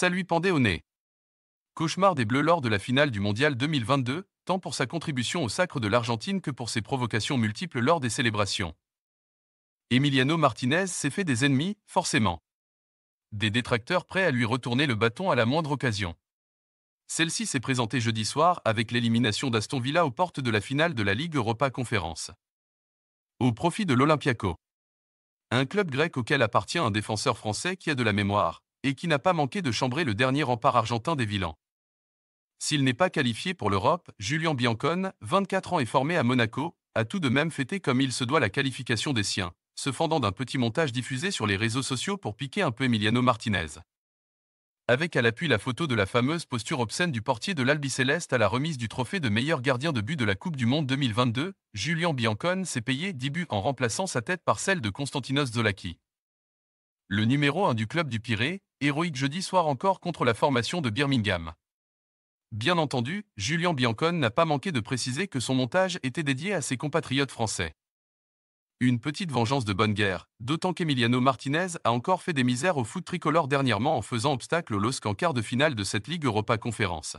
ça lui pendait au nez. Cauchemar des Bleus lors de la finale du Mondial 2022, tant pour sa contribution au sacre de l'Argentine que pour ses provocations multiples lors des célébrations. Emiliano Martinez s'est fait des ennemis, forcément. Des détracteurs prêts à lui retourner le bâton à la moindre occasion. Celle-ci s'est présentée jeudi soir avec l'élimination d'Aston Villa aux portes de la finale de la Ligue Europa Conférence. Au profit de l'Olympiaco. Un club grec auquel appartient un défenseur français qui a de la mémoire, et qui n'a pas manqué de chambrer le dernier rempart argentin des vilains. S'il n'est pas qualifié pour l'Europe, Julien Biancone, 24 ans et formé à Monaco, a tout de même fêté comme il se doit la qualification des siens, se fendant d'un petit montage diffusé sur les réseaux sociaux pour piquer un peu Emiliano Martinez. Avec à l'appui la photo de la fameuse posture obscène du portier de Céleste à la remise du trophée de meilleur gardien de but de la Coupe du Monde 2022, Julian Biancone s'est payé 10 buts en remplaçant sa tête par celle de Konstantinos Zolaki. Le numéro 1 du club du Pirée, héroïque jeudi soir encore contre la formation de Birmingham. Bien entendu, Julian Biancon n'a pas manqué de préciser que son montage était dédié à ses compatriotes français. Une petite vengeance de bonne guerre, d'autant qu'Emiliano Martinez a encore fait des misères au foot tricolore dernièrement en faisant obstacle au LOSC en quart de finale de cette Ligue Europa Conférence.